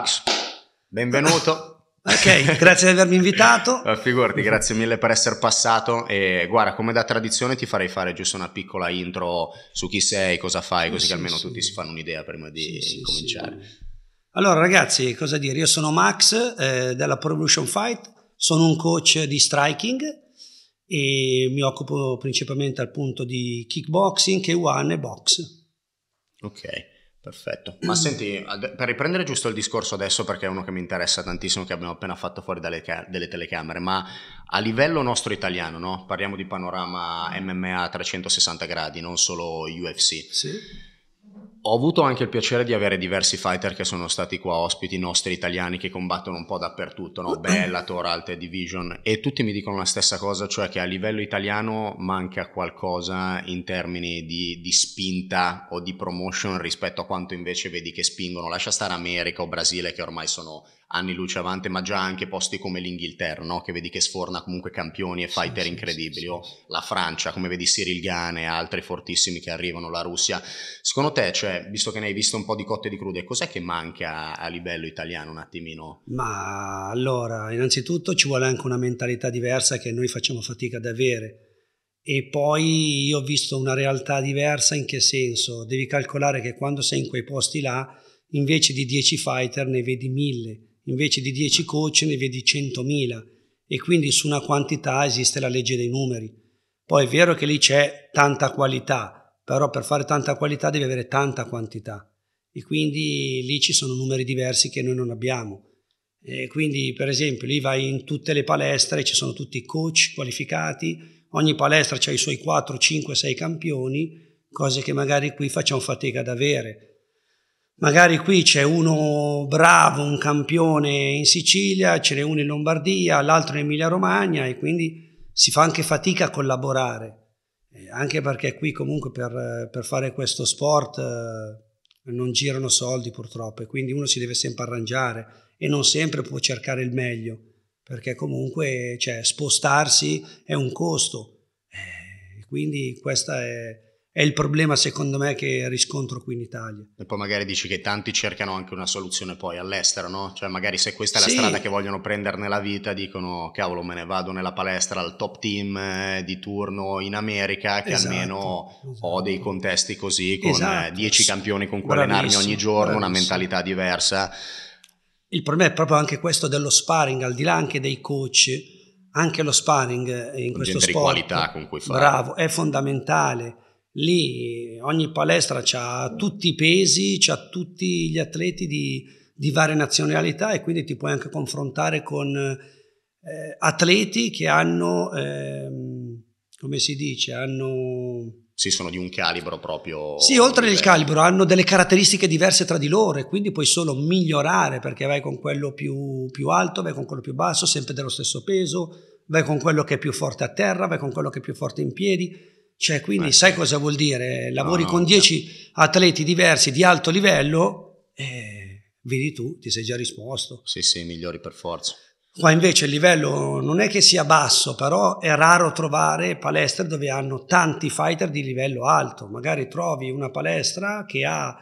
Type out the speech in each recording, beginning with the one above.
Max, benvenuto. ok, grazie di avermi invitato. Figurati, grazie mille per essere passato e guarda, come da tradizione ti farei fare giusto una piccola intro su chi sei, cosa fai, così sì, che almeno sì. tutti si fanno un'idea prima di sì, cominciare. Allora ragazzi, cosa dire? Io sono Max eh, della Provolution Fight, sono un coach di striking e mi occupo principalmente appunto di kickboxing, K1 e box. Ok. Perfetto. Ma senti, per riprendere giusto il discorso adesso, perché è uno che mi interessa tantissimo, che abbiamo appena fatto fuori dalle ca- telecamere, ma a livello nostro italiano, no? parliamo di panorama MMA a 360 gradi, non solo UFC. Sì. Ho avuto anche il piacere di avere diversi fighter che sono stati qua ospiti nostri italiani che combattono un po' dappertutto, no? Mm. Bellator, Alte Division, e tutti mi dicono la stessa cosa, cioè che a livello italiano manca qualcosa in termini di, di spinta o di promotion rispetto a quanto invece vedi che spingono. Lascia stare America o Brasile che ormai sono anni luce avanti, ma già anche posti come l'Inghilterra, no? che vedi che sforna comunque campioni e fighter incredibili, o la Francia, come vedi Cyril Gane e altri fortissimi che arrivano, la Russia. Secondo te, cioè, visto che ne hai visto un po' di cotte di crude, cos'è che manca a livello italiano un attimino? Ma allora, innanzitutto ci vuole anche una mentalità diversa che noi facciamo fatica ad avere. E poi io ho visto una realtà diversa in che senso? Devi calcolare che quando sei in quei posti là, invece di 10 fighter ne vedi 1000 invece di 10 coach ne vedi 100.000 e quindi su una quantità esiste la legge dei numeri. Poi è vero che lì c'è tanta qualità, però per fare tanta qualità devi avere tanta quantità e quindi lì ci sono numeri diversi che noi non abbiamo. E quindi per esempio lì vai in tutte le palestre, ci sono tutti i coach qualificati, ogni palestra ha i suoi 4, 5, 6 campioni, cose che magari qui facciamo fatica ad avere magari qui c'è uno bravo, un campione in Sicilia, ce n'è uno in Lombardia, l'altro in Emilia Romagna e quindi si fa anche fatica a collaborare, eh, anche perché qui comunque per, per fare questo sport eh, non girano soldi purtroppo e quindi uno si deve sempre arrangiare e non sempre può cercare il meglio, perché comunque cioè, spostarsi è un costo. Eh, quindi questa è è il problema secondo me che riscontro qui in Italia. E poi magari dici che tanti cercano anche una soluzione poi all'estero, no? Cioè magari se questa è la sì. strada che vogliono prendere nella vita dicono cavolo me ne vado nella palestra al top team eh, di turno in America che esatto, almeno esatto. ho dei contesti così con 10 eh, esatto. campioni con cui allenarmi ogni giorno, bravissimo. una mentalità diversa. Il problema è proprio anche questo dello sparring, al di là anche dei coach, anche lo sparring eh, in con questo sport. di qualità con cui fare. Bravo, è fondamentale Lì ogni palestra ha tutti i pesi, ha tutti gli atleti di, di, varie nazionalità e quindi ti puoi anche confrontare con eh, atleti che hanno, ehm, come si dice, hanno... Sì, sono di un calibro proprio. Sì, oltre al calibro hanno delle caratteristiche diverse tra di loro e quindi puoi solo migliorare perché vai con quello più, più, alto, vai con quello più basso, sempre dello stesso peso, vai con quello che è più forte a terra, vai con quello che è più forte in piedi. Cioè, quindi Beh. sai cosa vuol dire? Lavori no, no, con 10 no. atleti diversi di alto livello e vedi tu, ti sei già risposto. Sì, sì, migliori per forza. Qua invece il livello non è che sia basso, però è raro trovare palestre dove hanno tanti fighter di livello alto. Magari trovi una palestra che ha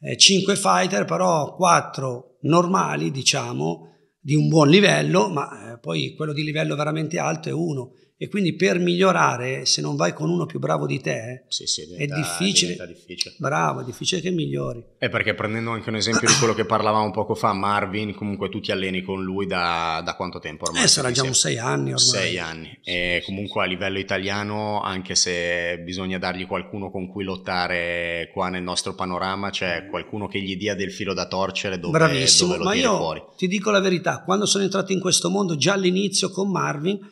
eh, 5 fighter, però 4 normali, diciamo, di un buon livello, ma eh, poi quello di livello veramente alto è uno. E quindi per migliorare, se non vai con uno più bravo di te, sì, sì, diventa, è difficile. difficile. Bravo, è difficile che migliori. È eh, perché prendendo anche un esempio di quello che parlavamo poco fa, Marvin, comunque tu ti alleni con lui da, da quanto tempo ormai? Eh, sarà già un sei anni ormai. Sei anni. Sì, e comunque a livello italiano, anche se bisogna dargli qualcuno con cui lottare qua nel nostro panorama, c'è mm. qualcuno che gli dia del filo da torcere dove, Bravissimo, dove lo ma io Ti dico la verità, quando sono entrato in questo mondo, già all'inizio con Marvin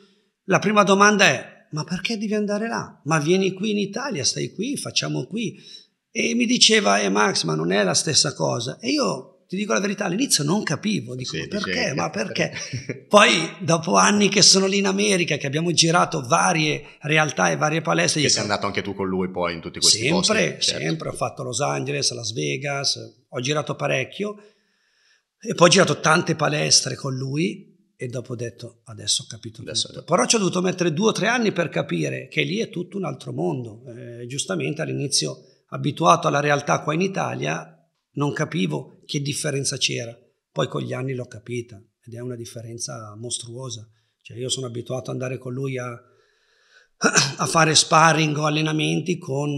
la prima domanda è, ma perché devi andare là? Ma vieni qui in Italia, stai qui, facciamo qui. E mi diceva, eh Max, ma non è la stessa cosa. E io ti dico la verità, all'inizio non capivo, dico sì, perché, ma perché? Poi dopo anni che sono lì in America, che abbiamo girato varie realtà e varie palestre. Che sei andato anche tu con lui poi in tutti questi sempre, Sempre, certo. sempre, ho fatto Los Angeles, Las Vegas, ho girato parecchio e poi ho girato tante palestre con lui e dopo ho detto adesso ho capito adesso tutto. Però ci ho dovuto mettere due o tre anni per capire che lì è tutto un altro mondo. Eh, giustamente all'inizio, abituato alla realtà qua in Italia, non capivo che differenza c'era. Poi con gli anni l'ho capita ed è una differenza mostruosa. Cioè io sono abituato ad andare con lui a, a fare sparring o allenamenti con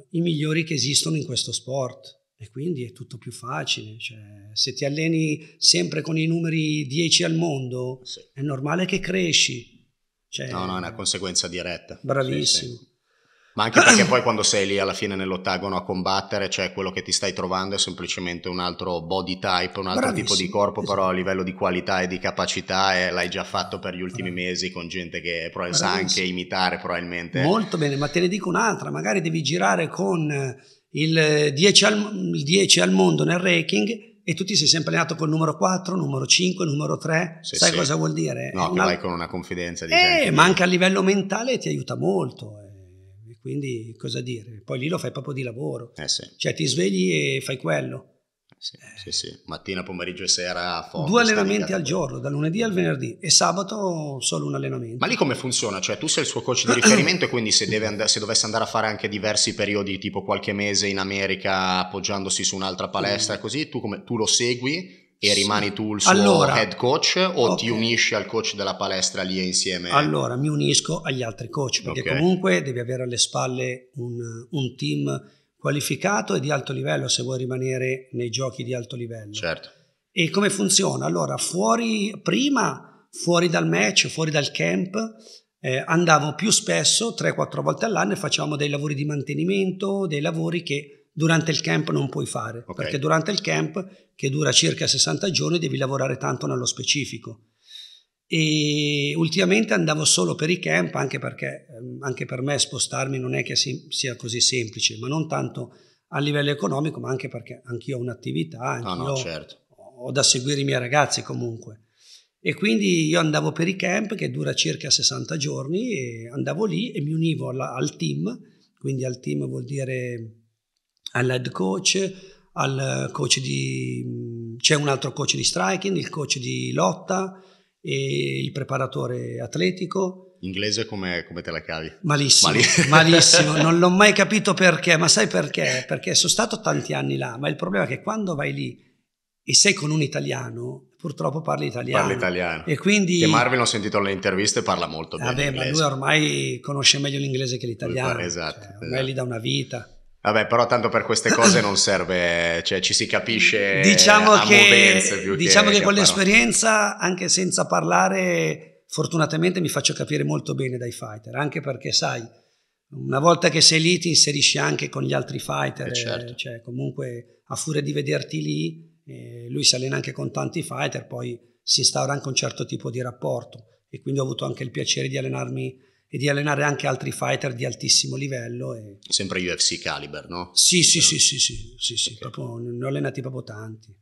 eh, i migliori che esistono in questo sport e quindi è tutto più facile. Cioè, se ti alleni sempre con i numeri 10 al mondo, sì. è normale che cresci. Cioè, no, no, è una conseguenza diretta. Bravissimo. Sì, sì. Ma anche perché poi quando sei lì alla fine nell'ottagono a combattere, cioè quello che ti stai trovando è semplicemente un altro body type, un altro Bravissimo. tipo di corpo, esatto. però a esatto. livello di qualità e di capacità eh, l'hai già fatto per gli ultimi Bravissimo. mesi con gente che sa anche imitare probabilmente. Molto bene, ma te ne dico un'altra, magari devi girare con eh, il 10 eh, al, al mondo nel ranking e tu ti sei sempre allenato col numero 4, numero 5, numero 3, sì, sai sì. cosa vuol dire? No, una... che vai con una confidenza di eh, ma anche a livello mentale ti aiuta molto, eh. quindi cosa dire? Poi lì lo fai proprio di lavoro, eh sì. cioè ti svegli e fai quello sì, eh. sì, sì, mattina, pomeriggio e sera. Focus, Due allenamenti al giorno, da lunedì al venerdì e sabato solo un allenamento. Ma lì come funziona? Cioè tu sei il suo coach di riferimento e quindi se, andare, se dovesse andare a fare anche diversi periodi, tipo qualche mese in America appoggiandosi su un'altra mm. palestra, mm. così tu, come, tu lo segui e rimani tu il suo allora, head coach o okay. ti unisci al coach della palestra lì insieme? Allora mi unisco agli altri coach perché okay. comunque devi avere alle spalle un, un team qualificato e di alto livello se vuoi rimanere nei giochi di alto livello. Certo. E come funziona? Allora, fuori, prima, fuori dal match, fuori dal camp, eh, andavo più spesso, 3-4 volte all'anno, e facevamo dei lavori di mantenimento, dei lavori che durante il camp non puoi fare, okay. perché durante il camp, che dura circa 60 giorni, devi lavorare tanto nello specifico e ultimamente andavo solo per i camp anche perché ehm, anche per me spostarmi non è che sia così semplice, ma non tanto a livello economico, ma anche perché anch'io ho un'attività, ah, anch'io no, no, certo. ho da seguire i miei ragazzi comunque. E quindi io andavo per i camp che dura circa 60 giorni e andavo lì e mi univo alla, al team, quindi al team vuol dire all'head coach, al coach di... c'è un altro coach di striking, il coach di lotta, e il preparatore atletico. Inglese come, come te la cavi? Malissimo, Mali. malissimo, non l'ho mai capito perché, ma sai perché? Perché sono stato tanti anni là, ma il problema è che quando vai lì e sei con un italiano, purtroppo parli italiano. Parli italiano. E quindi... Che Marvin ho sentito alle interviste parla molto bene Vabbè, ma lui ormai conosce meglio l'inglese che l'italiano. esatto. Cioè, ormai esatto. lì da una vita. Vabbè, però tanto per queste cose non serve, cioè ci si capisce diciamo che, diciamo che, che con anche senza parlare, fortunatamente mi faccio capire molto bene dai fighter, anche perché sai, una volta che sei lì ti inserisci anche con gli altri fighter, eh certo. Eh, cioè comunque a furia di vederti lì, eh, lui si allena anche con tanti fighter, poi si instaura anche un certo tipo di rapporto e quindi ho avuto anche il piacere di allenarmi e di allenare anche altri fighter di altissimo livello. E... Sempre UFC caliber, no? Sì, sì, sì, sì, sì, sì, sì, sì okay. proprio, ne ho allenati proprio tanti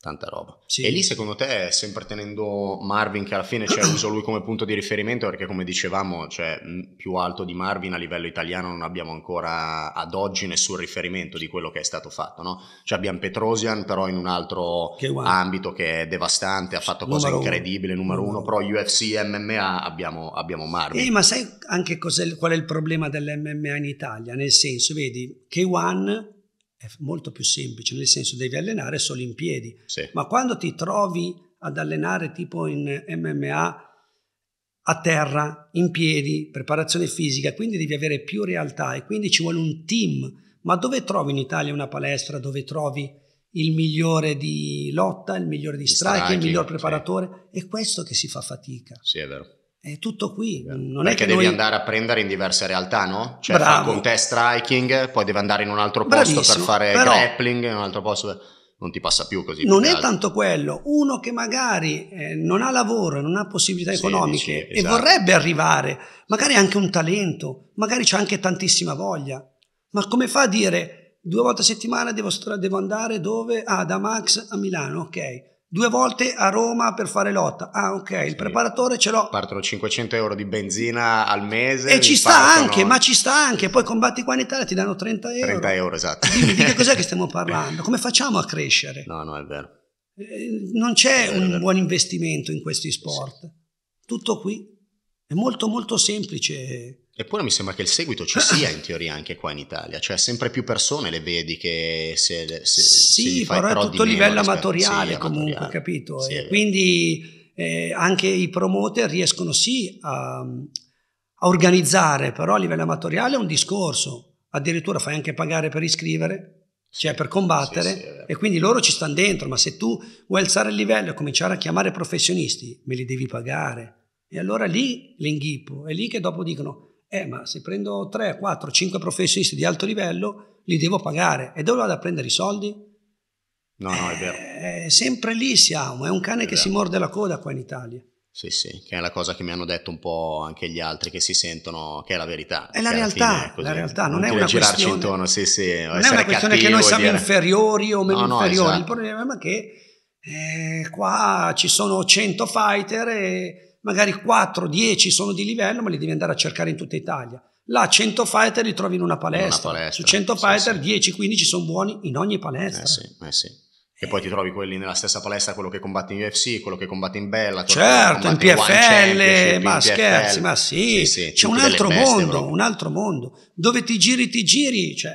tanta roba. Sì. E lì secondo te, sempre tenendo Marvin, che alla fine cioè, uso lui come punto di riferimento, perché come dicevamo, cioè, più alto di Marvin a livello italiano non abbiamo ancora ad oggi nessun riferimento di quello che è stato fatto. No? Cioè, abbiamo Petrosian, però in un altro che ambito che è devastante, ha fatto numero cose incredibili, numero uno, però UFC, MMA abbiamo, abbiamo Marvin. Eh, ma sai anche qual è il problema dell'MMA in Italia? Nel senso, vedi, K1 è molto più semplice, nel senso devi allenare solo in piedi. Sì. Ma quando ti trovi ad allenare tipo in MMA a terra, in piedi, preparazione fisica, quindi devi avere più realtà e quindi ci vuole un team. Ma dove trovi in Italia una palestra dove trovi il migliore di lotta, il migliore di, di strike, il miglior preparatore? Sì. È questo che si fa fatica. Sì, è vero. È tutto qui. Non Perché è che devi noi... andare a prendere in diverse realtà, no? Cioè, Bravo. fa con te striking, poi devi andare in un altro posto Bravissimo, per fare però... grappling, in un altro posto. Non ti passa più così. Non è altro. tanto quello. Uno che magari eh, non ha lavoro, non ha possibilità sì, economiche esatto. e vorrebbe arrivare, magari ha anche un talento, magari c'è anche tantissima voglia. Ma come fa a dire due volte a settimana devo, devo andare dove? Ah, da Max a Milano, ok due volte a Roma per fare lotta. Ah, ok, il sì. preparatore ce l'ho. Partono 500 euro di benzina al mese. E ci sta anche, ma ci sta anche. Poi combatti qua in Italia ti danno 30 euro. 30 euro, esatto. Dimmi, di che cos'è che stiamo parlando? Come facciamo a crescere? No, no, è vero. Eh, non c'è è vero, un buon investimento in questi sport. Sì. Tutto qui. È molto molto semplice. Eppure mi sembra che il seguito ci sia in teoria anche qua in Italia, cioè sempre più persone le vedi che se, se Sì, se però è tutto a livello amatoriale sì, comunque, amatoriale. capito? Sì, quindi eh, anche i promoter riescono sì a, a organizzare, però a livello amatoriale è un discorso, addirittura fai anche pagare per iscrivere cioè per combattere, sì, sì, e quindi loro ci stanno dentro, ma se tu vuoi alzare il livello e cominciare a chiamare professionisti, me li devi pagare. E allora lì l'inghippo, è lì che dopo dicono, eh ma se prendo 3, 4, 5 professionisti di alto livello, li devo pagare. E dove vado a prendere i soldi? No, no, è eh, vero. Eh, sempre lì siamo, è un cane è che si morde la coda qua in Italia. Sì, sì, che è la cosa che mi hanno detto un po' anche gli altri che si sentono, che è la verità. È la realtà, è la realtà, non, non è una questione, intorno, sì, sì, non è una questione cattivo, che noi siamo dire... inferiori o meno no, inferiori, esatto. il problema è che eh, qua ci sono 100 fighter e magari 4-10 sono di livello, ma li devi andare a cercare in tutta Italia. Là 100 fighter li trovi in una palestra. Una palestra. Su 100 sì, fighter sì. 10-15 sono buoni in ogni palestra. Eh sì, eh sì. E poi ti trovi quelli nella stessa palestra, quello che combatte in UFC, quello che combatte in Bella. Certo, in PFL, ma in scherzi, PFL. ma sì. sì C'è un altro mondo, proprio. un altro mondo. Dove ti giri, ti giri. Cioè,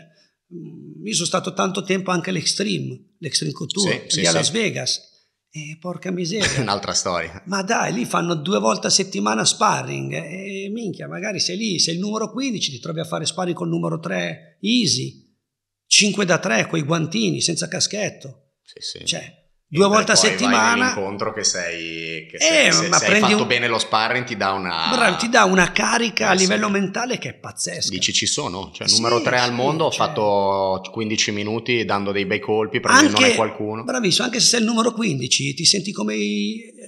mm, io sono stato tanto tempo anche all'Extreme, l'Extreme Couture, sì, lì a Las Vegas eh, porca miseria. Un'altra storia. Ma dai, lì fanno due volte a settimana sparring. E minchia, magari sei lì, sei il numero 15, ti trovi a fare sparring col numero 3, easy. 5 da 3, con i guantini, senza caschetto. Sì, sì. Cioè, due volte a settimana. Vai che sei, che se, eh, se, se prendi hai fatto un... bene lo sparring ti dà una... Bravo, ti dà una carica eh, a livello sì. mentale che è pazzesca. Dici ci sono, cioè numero 3 al mondo, sì, ho cioè. fatto 15 minuti dando dei bei colpi, prendendone qualcuno. Bravissimo, anche se sei il numero 15 ti senti come,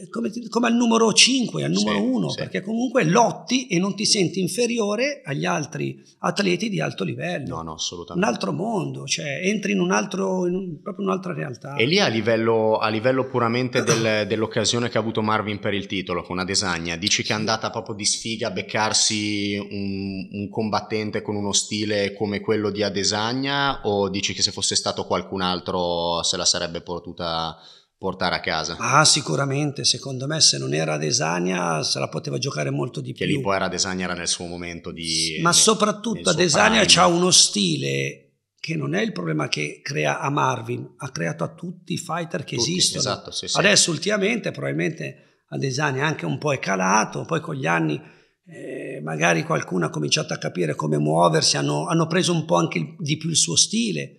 come, come al numero 5, al numero 1, perché comunque lotti e non ti senti inferiore agli altri atleti di alto livello. No, no, assolutamente. Un altro mondo, cioè entri in, un altro, in un, proprio un'altra realtà. E lì a livello a livello puramente del, dell'occasione che ha avuto Marvin per il titolo con Adesagna, dici che è andata proprio di sfiga a beccarsi un, un combattente con uno stile come quello di Adesagna o dici che se fosse stato qualcun altro se la sarebbe potuta portare a casa. Ah, sicuramente, secondo me se non era Adesania se la poteva giocare molto di che più. Che lì poi era Adesania era nel suo momento di... Ma nel, soprattutto Adesania ha uno stile che non è il problema che crea a Marvin, ha creato a tutti i fighter che tutti, esistono. Esatto, sì, sì. Adesso ultimamente probabilmente Adesanya anche un po' è calato, poi con gli anni eh, magari qualcuno ha cominciato a capire come muoversi, hanno, hanno preso un po' anche di più il suo stile.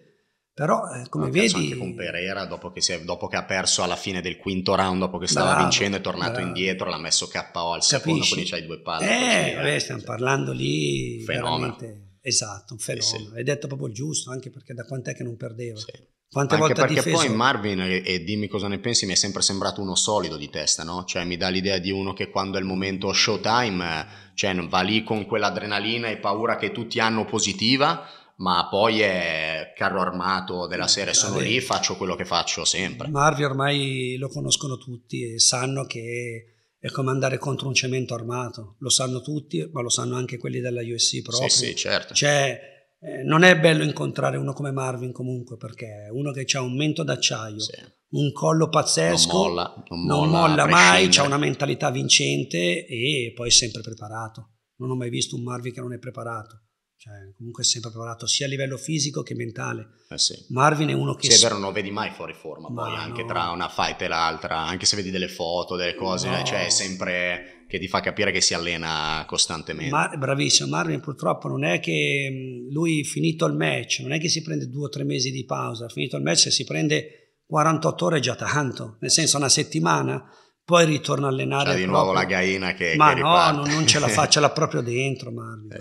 Però, eh, come vedi... Anche con Pereira, dopo che, è, dopo che, ha perso alla fine del quinto round, dopo che stava bravo, vincendo, è tornato bravo. indietro, l'ha messo KO al Capisci? secondo, quindi c'hai due palle. Eh, eh, beh, stiamo parlando lì... Fenomeno. Veramente Esatto, un fenomeno. Sì. Hai detto proprio il giusto, anche perché da quant'è che non perdeva. Sì. Quante anche volte perché difeso... poi Marvin, e, e dimmi cosa ne pensi, mi è sempre sembrato uno solido di testa, no? Cioè mi dà l'idea di uno che quando è il momento showtime, cioè va lì con quell'adrenalina e paura che tutti hanno positiva, ma poi è carro armato della eh, sera, sono lì, faccio quello che faccio sempre. Marvin ormai lo conoscono tutti e sanno che è come andare contro un cemento armato, lo sanno tutti, ma lo sanno anche quelli della USC proprio. Sì, sì, certo. Cioè, eh, non è bello incontrare uno come Marvin comunque, perché è uno che ha un mento d'acciaio, sì. un collo pazzesco, non molla, non non molla mai, ha una mentalità vincente e poi è sempre preparato. Non ho mai visto un Marvin che non è preparato. Cioè, comunque è sempre preparato sia a livello fisico che mentale. Eh sì. Marvin è uno che... Se è vero non vedi mai fuori forma, Ma poi no. anche tra una fight e l'altra, anche se vedi delle foto, delle cose, no. cioè è sempre che ti fa capire che si allena costantemente. Mar- bravissimo, Marvin purtroppo non è che lui finito il match, non è che si prende due o tre mesi di pausa, finito il match se si prende 48 ore è già tanto, nel senso una settimana poi ritorna a allenare. C'è di nuovo la gaina che... Ma che no, non, non, ce la faccia, ce l'ha proprio dentro Marvin.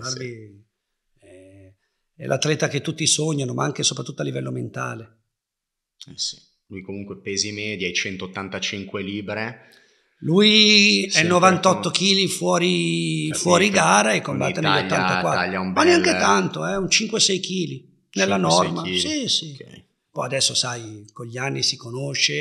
Eh Marvin sì è l'atleta che tutti sognano, ma anche e soprattutto a livello mentale. Eh sì, lui comunque pesi medi ai 185 libre. Lui è 98 kg fuori, fuori, gara e combatte negli 84. Bel... Ma neanche tanto, eh, un 5-6 kg nella norma. Sì, sì. Okay. Poi adesso sai, con gli anni si conosce,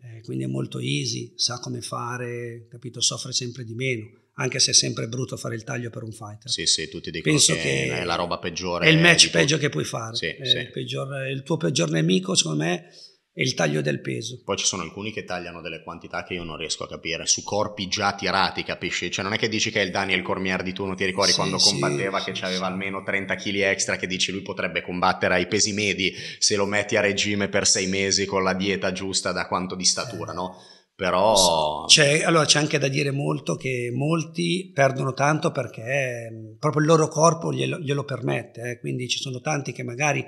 eh, quindi è molto easy, sa come fare, capito? soffre sempre di meno anche se è sempre brutto fare il taglio per un fighter. Sì, sì, tutti dicono Penso che, che è la roba peggiore. È il match peggio che puoi fare. Sì, sì. Il, peggior, il, tuo peggior nemico, secondo me, è il taglio del peso. Poi ci sono alcuni che tagliano delle quantità che io non riesco a capire, su corpi già tirati, capisci? Cioè non è che dici che è il Daniel Cormier di turno, ti ricordi sì, quando combatteva che aveva almeno 30 kg extra, che dici lui potrebbe combattere ai pesi medi se lo metti a regime per sei mesi con la dieta giusta da quanto di statura, eh. no? Però... C'è, allora c'è anche da dire molto che molti perdono tanto perché mm, proprio il loro corpo glielo, glielo permette, eh? quindi ci sono tanti che magari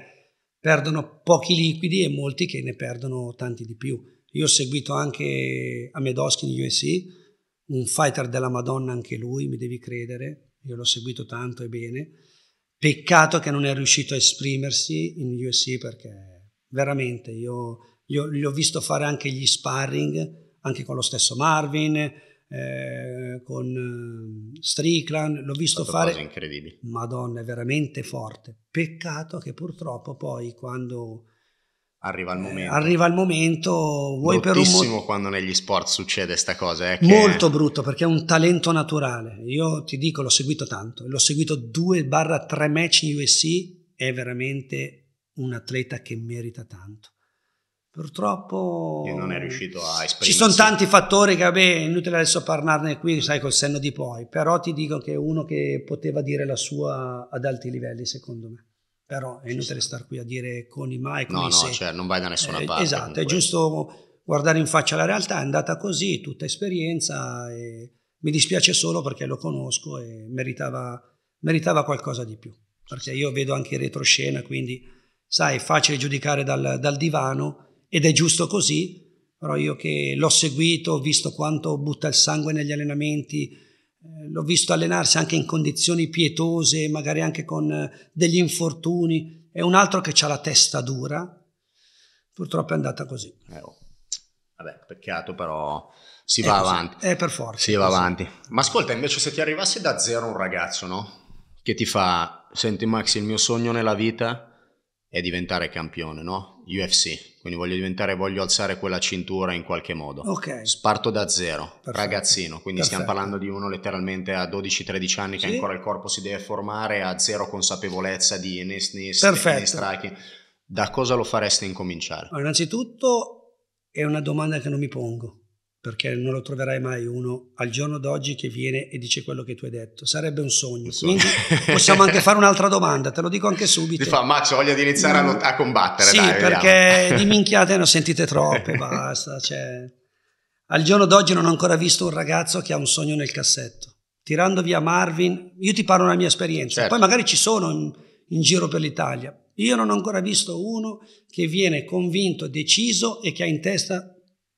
perdono pochi liquidi e molti che ne perdono tanti di più. Io ho seguito anche Amedoschi in USA un fighter della Madonna anche lui, mi devi credere, io l'ho seguito tanto e bene. Peccato che non è riuscito a esprimersi in USA perché veramente io, io gli ho visto fare anche gli sparring anche con lo stesso Marvin, eh, con eh, Strickland, l'ho visto fare cose incredibili. Madonna, è veramente forte. Peccato che purtroppo poi quando arriva il eh, momento. Eh, arriva il momento vuoi per un mo- quando negli sport succede questa cosa. Eh, che... Molto brutto perché è un talento naturale. Io ti dico, l'ho seguito tanto. L'ho seguito 2-3 match in USC. È veramente un atleta che merita tanto. Purtroppo Io non è riuscito a esprimersi. Ci sono tanti fattori che, vabbè, è inutile adesso parlarne qui, sai, col senno di poi, però ti dico che è uno che poteva dire la sua ad alti livelli, secondo me. Però è inutile star qui a dire con i mai, con no, i No, no, cioè non vai da nessuna eh, parte. Esatto, comunque. è giusto guardare in faccia la realtà, è andata così, tutta esperienza, e mi dispiace solo perché lo conosco e meritava, meritava qualcosa di più. Perché io vedo anche in retroscena, quindi, sai, è facile giudicare dal, dal divano, ed è giusto così, però io che l'ho seguito, ho visto quanto butta il sangue negli allenamenti, eh, l'ho visto allenarsi anche in condizioni pietose, magari anche con eh, degli infortuni, è un altro che ha la testa dura, purtroppo è andata così. Eh, oh. Vabbè, peccato però si va così. avanti. È eh, per forza. Si va avanti. Ma ascolta, invece se ti arrivassi da zero un ragazzo, no? Che ti fa, senti Max, il mio sogno nella vita è diventare campione, no? UFC, quindi voglio diventare, voglio alzare quella cintura in qualche modo. Ok. Sparto da zero, Perfetto. ragazzino, quindi Perfetto. stiamo parlando di uno letteralmente a 12-13 anni che sì. ancora il corpo si deve formare, ha zero consapevolezza di né, né, Perfetto. Da cosa lo fareste incominciare? Allora, innanzitutto è una domanda che non mi pongo perché non lo troverai mai uno al giorno d'oggi che viene e dice quello che tu hai detto. Sarebbe un sogno. sogno. possiamo anche fare un'altra domanda, te lo dico anche subito. Ti fa, ma c'ho voglia di iniziare mm. a, a, combattere. Sì, dai, perché vediamo. di minchiate ne ho sentite troppo, basta. Cioè. Al giorno d'oggi non ho ancora visto un ragazzo che ha un sogno nel cassetto. Tirando via Marvin, io ti parlo della mia esperienza, certo. poi magari ci sono in, in giro per l'Italia. Io non ho ancora visto uno che viene convinto, deciso e che ha in testa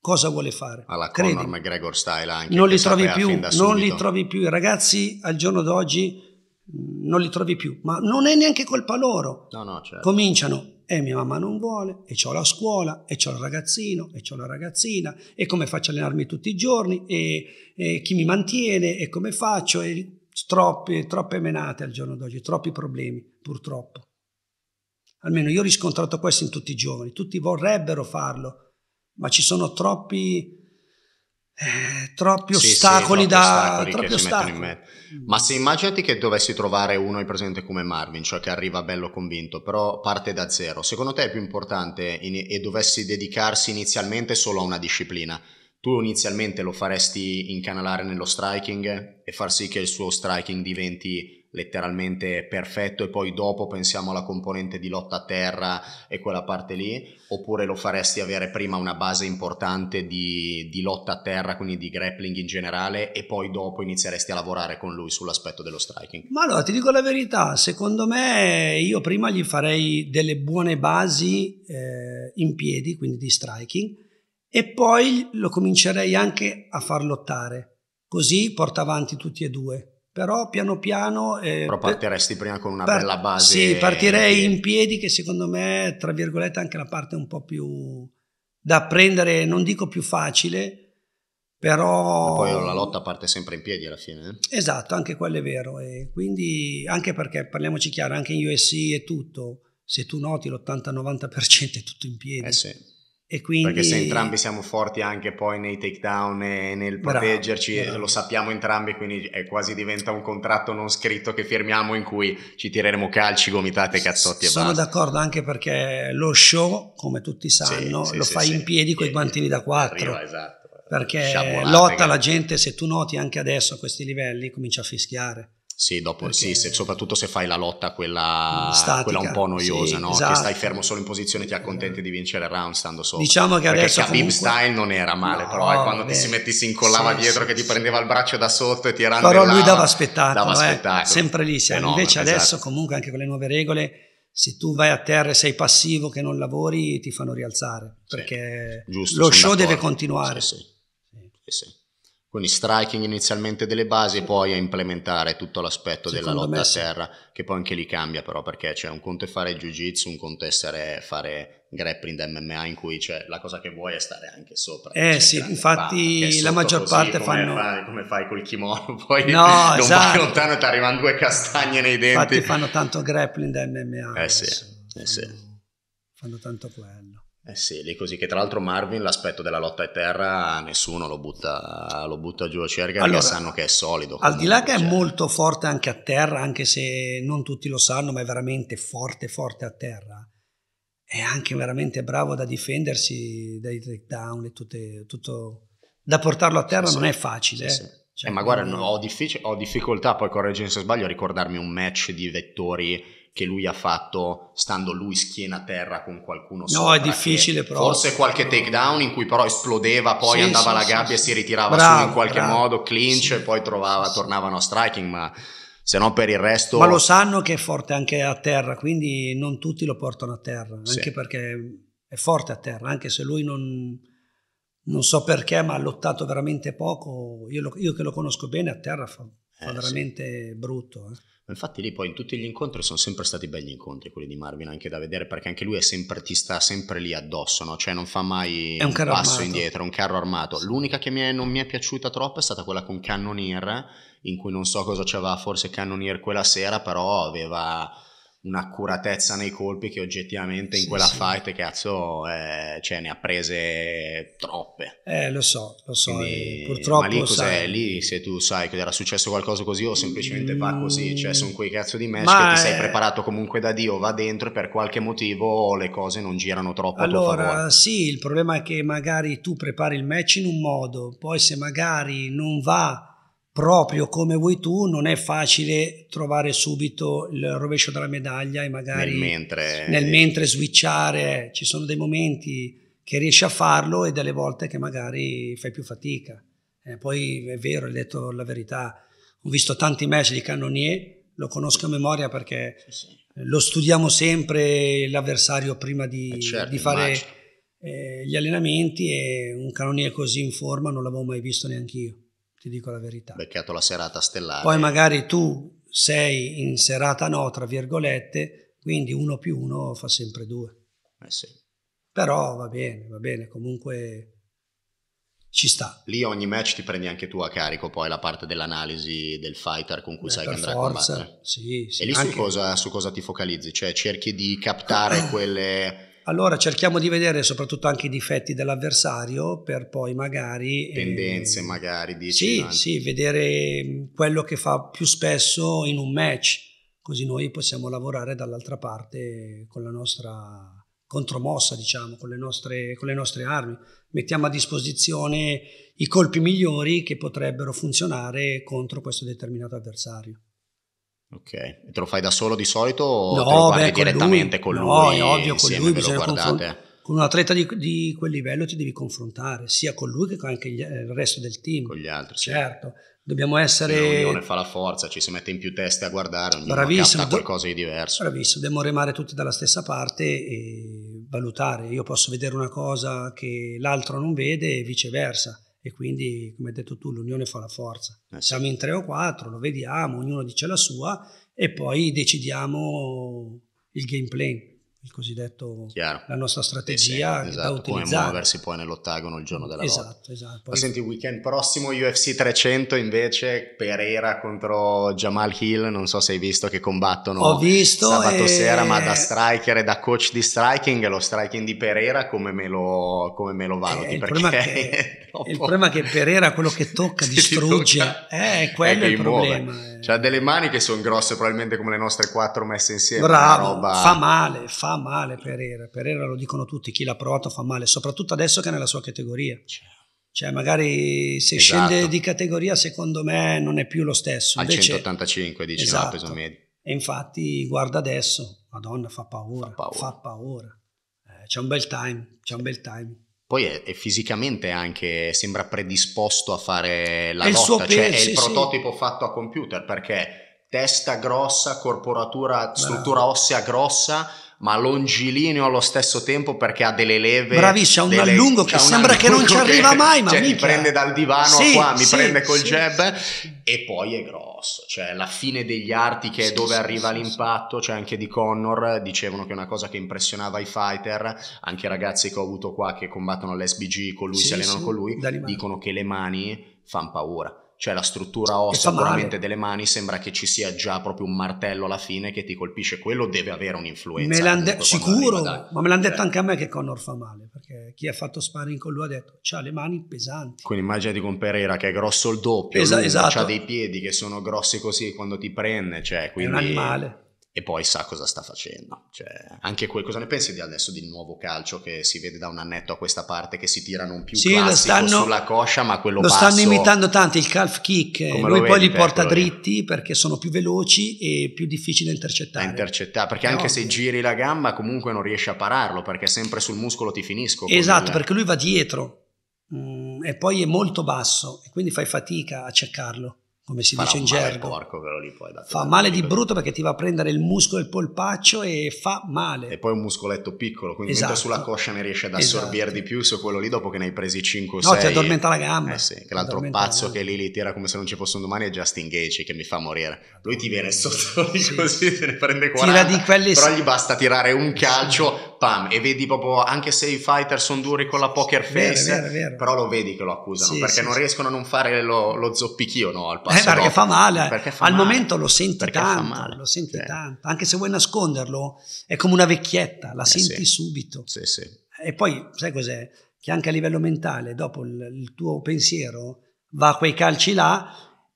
cosa vuole fare. Alla Credi. Conor McGregor style anche. Non li trovi più, non li trovi più. I ragazzi al giorno d'oggi mm, non li trovi più, ma non è neanche colpa loro. No, no, certo. Cominciano, e eh, mia mamma non vuole, e ho la scuola, e ho il ragazzino, e ho la ragazzina, e come faccio a allenarmi tutti i giorni, e, e chi mi mantiene, e come faccio, e troppe, troppe menate al giorno d'oggi, troppi problemi, purtroppo. Almeno io ho riscontrato questo in tutti i giovani, tutti vorrebbero farlo, ma ci sono troppi, eh, troppi sì, ostacoli sì, troppi da... Ostacoli troppi ostacoli. Ma se immaginati che dovessi trovare uno in presente come Marvin, cioè che arriva bello convinto, però parte da zero, secondo te è più importante in, e dovessi dedicarsi inizialmente solo a una disciplina? tu inizialmente lo faresti incanalare nello striking e far sì che il suo striking diventi letteralmente perfetto e poi dopo pensiamo alla componente di lotta a terra e quella parte lì, oppure lo faresti avere prima una base importante di, di lotta a terra, quindi di grappling in generale, e poi dopo inizieresti a lavorare con lui sull'aspetto dello striking? Ma allora ti dico la verità, secondo me io prima gli farei delle buone basi eh, in piedi, quindi di striking, e poi lo comincerei anche a far lottare, così porta avanti tutti e due però piano piano... Eh, però partiresti prima con una par- bella base. Sì, partirei in piedi che secondo me, tra virgolette, anche la parte un po' più da prendere, non dico più facile, però... E poi la lotta parte sempre in piedi alla fine. Eh? Esatto, anche quello è vero. E quindi, anche perché, parliamoci chiaro, anche in USC è tutto, se tu noti l'80-90% è tutto in piedi. Eh sì e quindi... Perché se entrambi siamo forti anche poi nei takedown e nel proteggerci, bravo, lo sappiamo entrambi, quindi è quasi diventa un contratto non scritto che firmiamo in cui ci tireremo calci, gomitate, cazzotti Sono e basta. Sono d'accordo anche perché lo show, come tutti sanno, sì, sì, lo sì, fai in piedi con i guantini da quattro. esatto. Perché Sciabolate, lotta la gente, se tu noti anche adesso a questi livelli, comincia a fischiare sì, dopo, sì se, soprattutto se fai la lotta quella, quella un po' noiosa, sì, no? esatto. che stai esatto. fermo solo in posizione ti accontenti di vincere il round stando sopra. Diciamo che adesso Perché comunque... style non era male, no, però è eh, quando vabbè. ti si metti si incollava sì, dietro che ti prendeva il braccio da sotto e ti era Però lui dava spettacolo, dava eh, spettacolo. Eh, sempre lì, se no, invece esatto. adesso comunque anche con le nuove regole se tu vai a terra e sei passivo che non lavori ti fanno rialzare perché Giusto, lo show deve continuare. Sì, sì quindi striking inizialmente delle basi e poi a implementare tutto l'aspetto Secondo della lotta a terra, che poi anche lì cambia però perché cioè, un conto è fare jiu-jitsu, un conto è essere, fare grappling da MMA in cui cioè, la cosa che vuoi è stare anche sopra. Eh sì, infatti panna, la maggior parte fanno... Fai, come fai col kimono, poi no, non esatto. lontano e ti arrivano due castagne nei denti. Infatti fanno tanto grappling da MMA. Eh adesso. sì, eh sì. Fanno tanto quello. Eh sì, lì così che tra l'altro Marvin l'aspetto della lotta a terra nessuno lo butta, lo butta giù a cerca allora, perché sanno che è solido. Al di là che è cioè. molto forte anche a terra, anche se non tutti lo sanno, ma è veramente forte forte a terra, è anche veramente bravo da difendersi dai takedown e tutte, tutto... Da portarlo a terra sì, non sì. è facile. Sì, eh. Cioè, eh, ma guarda, no, ho, diffic- ho difficoltà, poi correggimi se sbaglio, a ricordarmi un match di vettori che lui ha fatto stando lui schiena a terra con qualcuno no, sopra. No, è difficile però. Forse qualche takedown in cui però esplodeva, poi sì, andava sì, alla gabbia sì, e si ritirava bravo, su in qualche bravo. modo, clinch e poi trovava, tornavano a striking, ma se no per il resto... Ma lo sanno che è forte anche a terra, quindi non tutti lo portano a terra, anche perché è forte a terra, anche se lui non... Non so perché, ma ha lottato veramente poco. Io, lo, io che lo conosco bene a terra fa, fa eh, veramente brutto. Eh. Infatti lì poi in tutti gli incontri sono sempre stati belli incontri quelli di Marvin anche da vedere perché anche lui è sempre, ti sta sempre lì addosso, no? cioè non fa mai è un, passo armato. indietro, un carro armato. L'unica che mi è, non mi è piaciuta troppo è stata quella con Cannonier in cui non so cosa c'aveva forse Cannonier quella sera però aveva un'accuratezza nei colpi che oggettivamente in sì, quella sì. fight cazzo eh, cioè, ne ha prese troppe eh lo so lo so Quindi, purtroppo eh, ma lì cos'è lì se tu sai che era successo qualcosa così o semplicemente mm. va così cioè mm. sono quei cazzo di match ma che ti sei preparato comunque da dio va dentro e per qualche motivo le cose non girano troppo allora sì il problema è che magari tu prepari il match in un modo poi se magari non va proprio come vuoi tu, non è facile trovare subito il rovescio della medaglia e magari nel mentre, nel mentre switchare. Ci sono dei momenti che riesci a farlo e delle volte che magari fai più fatica. Eh, poi è vero, hai detto la verità. Ho visto tanti match di Cannonier, lo conosco a memoria perché sì, lo studiamo sempre l'avversario prima di, eh, certo, di fare eh, gli allenamenti e un Cannonier così in forma non l'avevo mai visto neanche io ti dico la verità. Beccato la serata stellare. Poi magari tu sei in serata no, tra virgolette, quindi uno più uno fa sempre due. Eh sì. Però va bene, va bene, comunque ci sta. Lì ogni match ti prendi anche tu a carico poi la parte dell'analisi del fighter con cui Beh, sai che andrà forza, a combattere. Sì, sì, e lì anche... su, cosa, su cosa ti focalizzi? Cioè cerchi di captare quelle allora cerchiamo di vedere soprattutto anche i difetti dell'avversario per poi magari... Eh, Tendenze eh, magari, dici? Sì, anche. sì, vedere mm, quello che fa più spesso in un match, così noi possiamo lavorare dall'altra parte con la nostra contromossa, diciamo, con le, nostre, con le nostre armi. Mettiamo a disposizione i colpi migliori che potrebbero funzionare contro questo determinato avversario. Ok, e te lo fai da solo di solito o no, te beh, con direttamente lui. con lui? è ovvio, con lui bisogna confrontare. Con un atleta di, di, quel livello ti devi confrontare, sia con lui che con anche gli, eh, il resto del team. Con gli altri, Certo, sì. dobbiamo essere... Ognuno fa la forza, ci si mette in più teste a guardare, ognuno bravissimo, capta qualcosa di diverso. Bravissimo, dobbiamo remare tutti dalla stessa parte e valutare. Io posso vedere una cosa che l'altro non vede e viceversa e quindi, come hai detto tu, l'unione fa la forza. Eh Siamo in tre o quattro, lo vediamo, ognuno dice la sua e poi decidiamo il gameplay il cosiddetto, Chiaro. la nostra strategia sì, sì, esatto, come muoversi poi nell'ottagono il giorno della esatto, lotta. Esatto, poi... Ma senti, weekend prossimo UFC 300 invece Pereira contro Jamal Hill, non so se hai visto che combattono Ho visto sabato e... sera, ma da striker e da coach di striking, lo striking di Pereira come me lo, come me lo valuti? Eh, il, problema che, il, problema è che Pereira quello che tocca distrugge, tocca... Eh, quello è, è il problema. Muove. Eh. C'ha delle mani che sono grosse probabilmente come le nostre quattro messe insieme. Bravo, roba... fa male, fa fa male Pereira, Pereira lo dicono tutti, chi l'ha provato fa male, soprattutto adesso che è nella sua categoria. Cioè, cioè magari se esatto. scende di categoria secondo me non è più lo stesso. Al 185 dice esatto. no, peso medio. E infatti guarda adesso, madonna fa paura, fa paura. Fa paura. Eh, c'è un bel time, c'è un bel time. Poi è, è, fisicamente anche sembra predisposto a fare la è lotta, il cioè pe- è il prototipo sì. fatto a computer perché testa grossa, corporatura, struttura Bravo. ossea grossa, ma longilineo allo stesso tempo perché ha delle leve. Bravissimo, ha un allungo che sembra che non ci arriva che, mai, ma cioè, mi prende dal divano sì, qua, mi sì, prende col sì, jab e poi è grosso, cioè la fine degli arti che è dove arriva l'impatto, cioè anche di Connor dicevano che è una cosa che impressionava i fighter, anche i ragazzi che ho avuto qua che combattono l'SBG con lui, si allenano con lui, dicono che le mani fanno paura cioè la struttura ossa puramente delle mani sembra che ci sia già proprio un martello alla fine che ti colpisce quello deve avere un'influenza de- sicuro arriva, ma me l'hanno detto eh. anche a me che Connor fa male perché chi ha fatto sparring con lui ha detto ha le mani pesanti quindi immaginati con Pereira che è grosso il doppio Esa- esatto. ha dei piedi che sono grossi così quando ti prende cioè quindi è un animale e poi sa cosa sta facendo. Cioè, anche que- cosa ne pensi di adesso di nuovo calcio che si vede da un annetto a questa parte che si tira non più sì, stanno, sulla coscia, ma quello lo basso, stanno imitando tanti il calf kick, eh, lui poi li porta dritti perché sono più veloci e più difficili da intercettare. Da intercettare, perché anche se giri la gamba comunque non riesci a pararlo perché sempre sul muscolo ti finisco. Esatto, il... perché lui va dietro mm, e poi è molto basso e quindi fai fatica a cercarlo come si Farà dice in gergo. Porco, lì, poi, fa male di brutto perché ti va a prendere il muscolo del polpaccio e fa male. E poi un muscoletto piccolo, quindi esatto. sulla coscia ne riesce ad assorbire esatto. di più su quello lì dopo che ne hai presi 5 o 6. No, ti addormenta la gamba. Eh sì, che l'altro pazzo la che lì li tira come se non ci fosse un domani è Justin Gage che mi fa morire. Lui ti viene sotto sì. così, se ne prende 40, Tira di quelli... però gli basta tirare un calcio pam, e vedi proprio, anche se i fighter sono duri con la poker face, vero, vero, vero. però lo vedi che lo accusano, sì, perché sì, non sì. riescono a non fare lo, lo zoppichio no, al eh, passo eh, perché dopo. fa male, perché fa al male. momento lo senti perché tanto, lo senti tanto, anche se vuoi nasconderlo, è come una vecchietta, la eh, senti subito. E poi, sai cos'è? Che anche a livello mentale, dopo il, il tuo pensiero va a quei calci là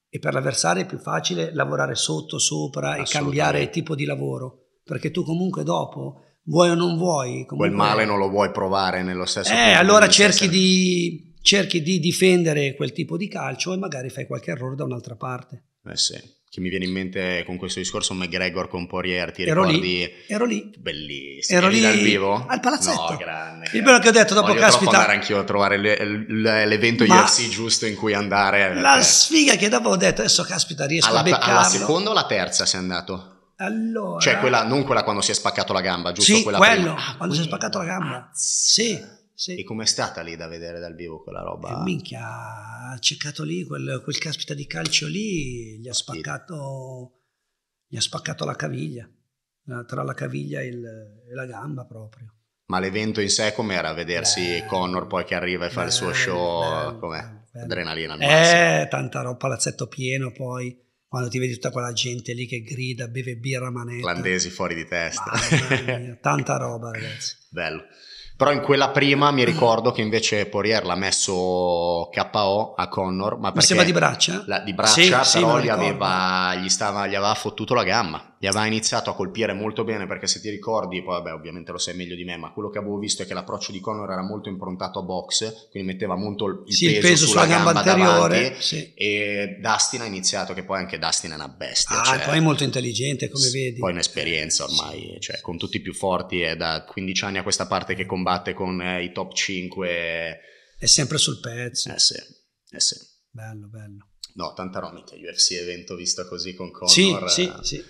e per l'avversario è più facile lavorare sotto, sopra e cambiare tipo di lavoro, perché tu comunque dopo vuoi o non vuoi. Comunque, quel male non lo vuoi provare nello stesso Eh, allora cerchi certo. di, cerchi di, difendere quel tipo di calcio e magari fai qualche errore da un'altra parte. Eh sì. Che mi viene in mente con questo discorso McGregor con Poirier, ti ero Lì, ero lì. Bellissimo. Ero lì dal vivo? Al palazzetto. No, grande. Il bello che ho detto dopo Voglio caspita. Voglio andare anch'io a trovare l'evento Ma UFC giusto in cui andare. La perché... sfiga che dopo ho detto, adesso caspita riesco alla, a beccarlo. Alla seconda o la terza sei andato? Allora... Cioè quella, non quella quando si è spaccato la gamba, giusto? Sì, quella quello, ah, quando si è spaccato la gamba. Sì. Sì. E com'è stata lì da vedere dal vivo quella roba? Eh, minchia, ha cercato lì quel, quel, caspita di calcio lì, gli ha spaccato, gli ha spaccato la caviglia, tra la caviglia e, il, e la gamba proprio. Ma l'evento in sé com'era? Vedersi bello, Connor poi che arriva e fa bello, il suo show, bello, com'è? Adrenalina al eh, massimo. Eh, tanta roba, palazzetto pieno poi quando ti vedi tutta quella gente lì che grida, beve birra a manetta. Irlandesi fuori di testa. Mia, tanta roba, ragazzi. Bello. Però in quella prima mi ricordo che invece Poirier l'ha messo KO a Connor. Ma perché sembra di braccia? La, di braccia, sì, però sì, gli, aveva, gli, stava, gli aveva fottuto la gamma li aveva iniziato a colpire molto bene perché se ti ricordi, poi vabbè ovviamente lo sai meglio di me, ma quello che avevo visto è che l'approccio di Conor era molto improntato a box, quindi metteva molto il, sì, peso, il peso sulla, sulla gamba, gamba davanti sì. e Dustin ha iniziato, che poi anche Dustin è una bestia. Ah, cioè, poi è molto intelligente come sì, vedi. Poi un'esperienza ormai, cioè con tutti i più forti è da 15 anni a questa parte che combatte con eh, i top 5. È sempre sul pezzo. Eh sì, eh sì. Bello, bello. No, tanta roba, UFC evento visto così con Conor. Sì, sì, eh. sì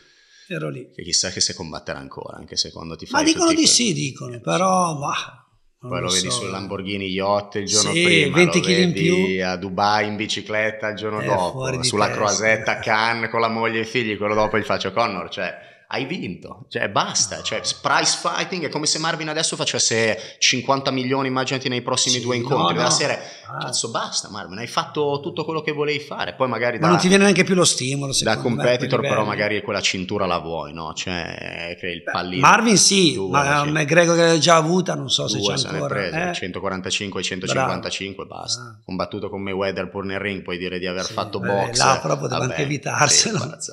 ero lì. Che chissà che se combatterà ancora, anche se quando ti fa. Ma dicono di sì, dicono, però... Bah, poi lo, lo vedi so. sul Lamborghini Yacht il giorno sì, prima, 20 kg in più. a Dubai in bicicletta il giorno eh, dopo, sulla testa. Croisetta a Cannes con la moglie e i figli, quello dopo gli faccio Connor, cioè hai vinto, cioè basta, cioè price fighting è come se Marvin adesso facesse 50 milioni, immaginati nei prossimi sì, due incontri no, no. serie, ah. cazzo basta Marvin, hai fatto tutto quello che volevi fare, poi magari Ma non ti viene neanche più lo stimolo, da competitor però magari quella cintura la vuoi, no? Cioè il pallino. Marvin sì, due, ma sì. Cioè Gregor che l'ha già avuta, non so due, se c'è ancora. Prese, eh? 145 155 Bravo. basta. Ah. Combattuto con Mayweather pur nel ring, puoi dire di aver sì, fatto eh, box. Là proprio poteva anche evitarselo. Sì,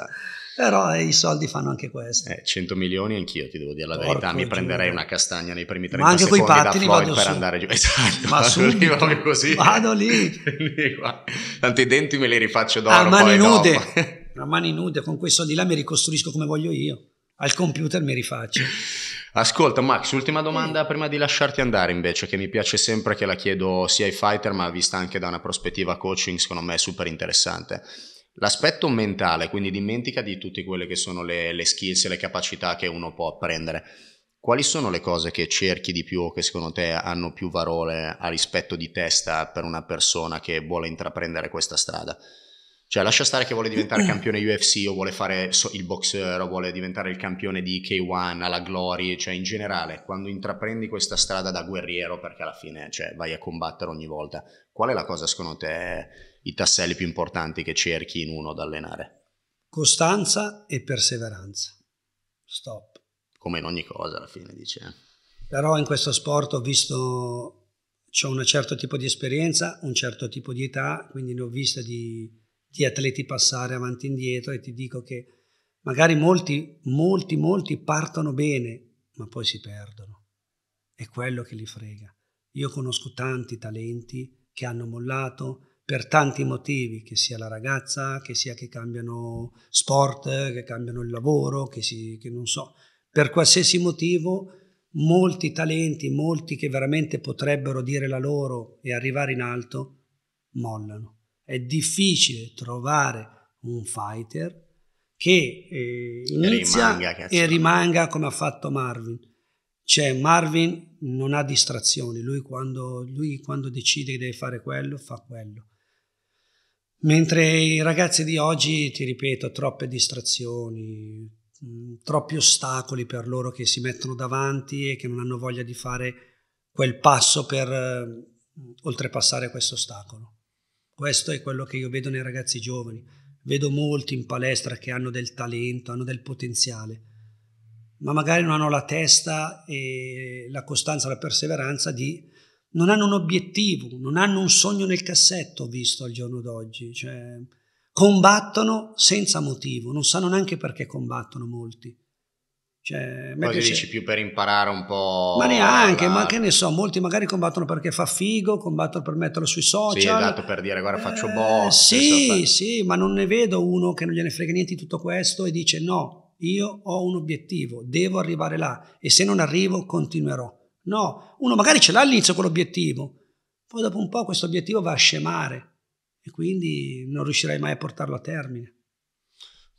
però eh, i soldi fanno anche questo. Eh, 100 milioni anch'io, ti devo dire la Porco verità, mi prenderei una castagna nei primi 30 Ma anche secondi coi pattini vado per su. andare giù. Esatto, Ma vado lì così. Vado lì. Tanti denti me li rifaccio d'oro A ah, mani nude. A mani nude, con quei soldi là mi ricostruisco come voglio io. Al computer mi rifaccio. Ascolta Max, ultima domanda prima di lasciarti andare invece, che mi piace sempre che la chiedo sia ai fighter, ma vista anche da una prospettiva coaching, secondo me è super interessante. L'aspetto mentale, quindi dimentica di tutte quelle che sono le, le skills e le capacità che uno può apprendere. Quali sono le cose che cerchi di più o che secondo te hanno più valore a rispetto di testa per una persona che vuole intraprendere questa strada? Cioè, lascia stare che vuole diventare campione UFC o vuole fare il boxer o vuole diventare il campione di K1 alla Glory, cioè in generale, quando intraprendi questa strada da guerriero, perché alla fine cioè, vai a combattere ogni volta, qual è la cosa secondo te i tasselli più importanti che cerchi in uno da allenare? Costanza e perseveranza. Stop. Come in ogni cosa alla fine dice. Eh. Però in questo sport ho visto ho un certo tipo di esperienza, un certo tipo di età, quindi ne ho vista di, di, atleti passare avanti e indietro e ti dico che magari molti, molti, molti partono bene, ma poi si perdono. È quello che li frega. Io conosco tanti talenti che hanno mollato, per tanti motivi, che sia la ragazza, che sia che cambiano sport, che cambiano il lavoro, che, si, che non so, per qualsiasi motivo molti talenti, molti che veramente potrebbero dire la loro e arrivare in alto, mollano. È difficile trovare un fighter che eh, inizia e rimanga, e rimanga come ha fatto Marvin. Cioè Marvin non ha distrazioni, lui quando, lui quando decide che deve fare quello, fa quello. Mentre i ragazzi di oggi, ti ripeto, troppe distrazioni, mm, troppi ostacoli per loro che si mettono davanti e che non hanno voglia di fare quel passo per mm, oltrepassare questo ostacolo. Questo è quello che io vedo nei ragazzi giovani. Vedo molti in palestra che hanno del talento, hanno del potenziale, ma magari non hanno la testa e la costanza, la perseveranza di non hanno un obiettivo, non hanno un sogno nel cassetto, visto al giorno d'oggi. Cioè, combattono senza motivo, non sanno neanche perché combattono molti. Cioè, Cosa dici più per imparare un po'? Ma neanche, la... ma che ne so, molti magari combattono perché fa figo, combattono per metterlo sui social. Sì, esatto, per dire guarda faccio eh, boss. Sì, sì, ma non ne vedo uno che non gliene frega niente di tutto questo e dice no, io ho un obiettivo, devo arrivare là e se non arrivo continuerò. No, uno magari ce l'ha all'inizio quell'obiettivo, poi dopo un po' questo obiettivo va a scemare e quindi non riuscirai mai a portarlo a termine.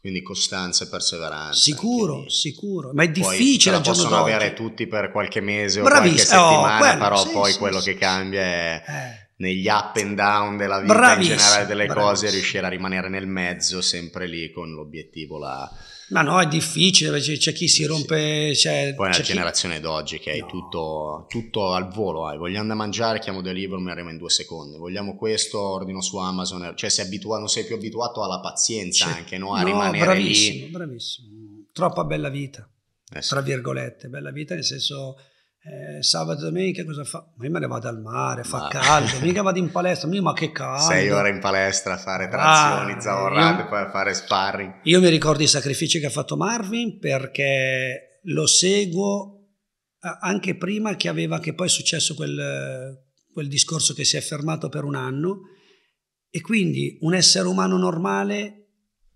Quindi costanza e perseveranza. Sicuro, sicuro, ma è difficile. Poi ce la possono avere tutti per qualche mese Bravissimo. o qualche eh, oh, settimana, oh, quello, però sì, poi sì, quello sì. che cambia è... Eh. negli up and down della vita bravissimo, in generale delle bravissimo. cose riuscire a rimanere nel mezzo sempre lì con l'obiettivo là ma no, è difficile, perché c'è chi si rompe... Sì. Cioè, Poi la generazione chi... d'oggi che hai no. tutto, tutto, al volo, hai. Eh. voglio andare a mangiare, chiamo Deliveroo, mi arriva in due secondi, vogliamo questo, ordino su Amazon, cioè sei abituato, non sei più abituato alla pazienza cioè, anche, no? A no, rimanere bravissimo, lì. bravissimo, troppa bella vita, eh sì. tra virgolette, bella vita nel senso eh, sabato e domenica cosa fa? Ma io me ne vado al mare, fa ma... caldo, mica vado in palestra, mica, ma che caldo. Sei ore in palestra a fare ah, trazioni, ah, zavorrate, io... poi a fare sparring. Io mi ricordo i sacrifici che ha fatto Marvin perché lo seguo anche prima che aveva, che poi è successo quel, quel discorso che si è fermato per un anno e quindi un essere umano normale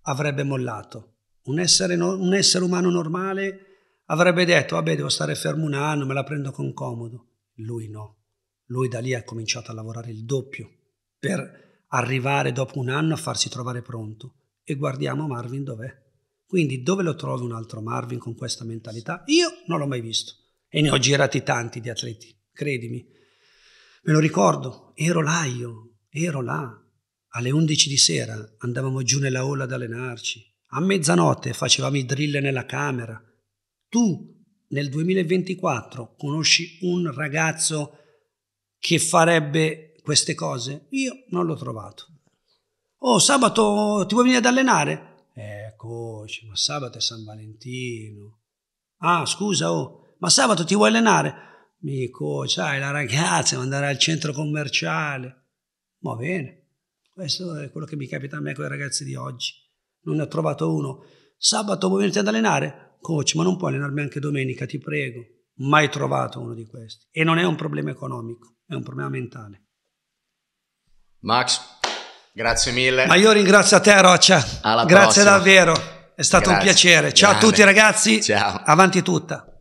avrebbe mollato. Un essere, no, un essere umano normale avrebbe detto, vabbè devo stare fermo un anno, me la prendo con comodo. Lui no. Lui da lì ha cominciato a lavorare il doppio per arrivare dopo un anno a farsi trovare pronto. E guardiamo Marvin dov'è. Quindi dove lo trovi un altro Marvin con questa mentalità? Io non l'ho mai visto. E ne ho girati tanti di atleti, credimi. Me lo ricordo, ero là io, ero là. Alle 11 di sera andavamo giù nella hall ad allenarci. A mezzanotte facevamo i drill nella camera tu nel 2024 conosci un ragazzo che farebbe queste cose? Io non l'ho trovato. Oh, sabato ti vuoi venire ad allenare? Eh, coach, ma sabato è San Valentino. Ah, scusa, oh, ma sabato ti vuoi allenare? Mi coach, sai, la ragazza deve andare al centro commerciale. Va bene, questo è quello che mi capita a me con i ragazzi di oggi. Non ne ho trovato uno. Sabato vuoi venire ad allenare? coach, ma non puoi allenarmi anche domenica, ti prego. Mai trovato uno di questi. E non è un problema economico, è un problema mentale. Max, grazie mille. Ma io ringrazio a te, Roccia. Alla grazie prossima. davvero. È stato grazie. un piacere. Ciao Grande. a tutti ragazzi. Ciao. Avanti tutta.